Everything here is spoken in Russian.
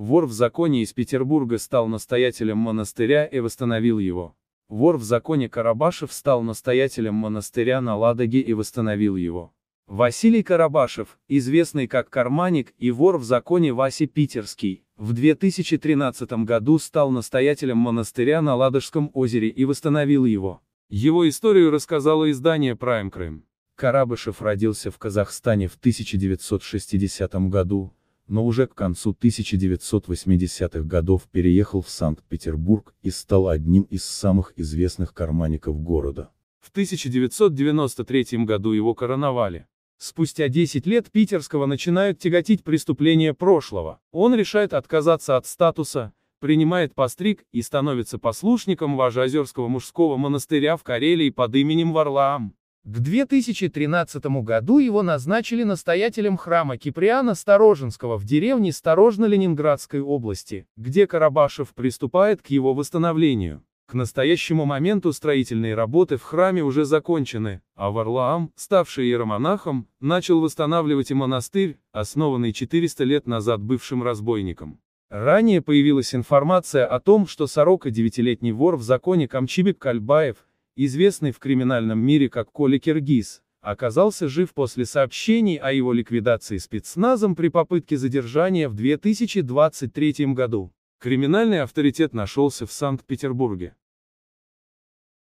Вор в законе из Петербурга стал настоятелем монастыря и восстановил его. Вор в законе Карабашев стал настоятелем монастыря на Ладоге и восстановил его. Василий Карабашев, известный как карманик и вор в законе Васи Питерский, в 2013 году стал настоятелем монастыря на Ладожском озере и восстановил его. Его историю рассказало издание Prime Crime. Карабашев родился в Казахстане в 1960 году, но уже к концу 1980-х годов переехал в Санкт-Петербург и стал одним из самых известных карманников города. В 1993 году его короновали. Спустя 10 лет питерского начинают тяготить преступления прошлого. Он решает отказаться от статуса, принимает постриг и становится послушником Важозерского мужского монастыря в Карелии под именем Варлаам. К 2013 году его назначили настоятелем храма Киприана Стороженского в деревне Сторожно Ленинградской области, где Карабашев приступает к его восстановлению. К настоящему моменту строительные работы в храме уже закончены, а Варлаам, ставший иеромонахом, начал восстанавливать и монастырь, основанный 400 лет назад бывшим разбойником. Ранее появилась информация о том, что сорока девятилетний вор в законе Камчибек Кальбаев, известный в криминальном мире как Коля Киргиз, оказался жив после сообщений о его ликвидации спецназом при попытке задержания в 2023 году. Криминальный авторитет нашелся в Санкт-Петербурге.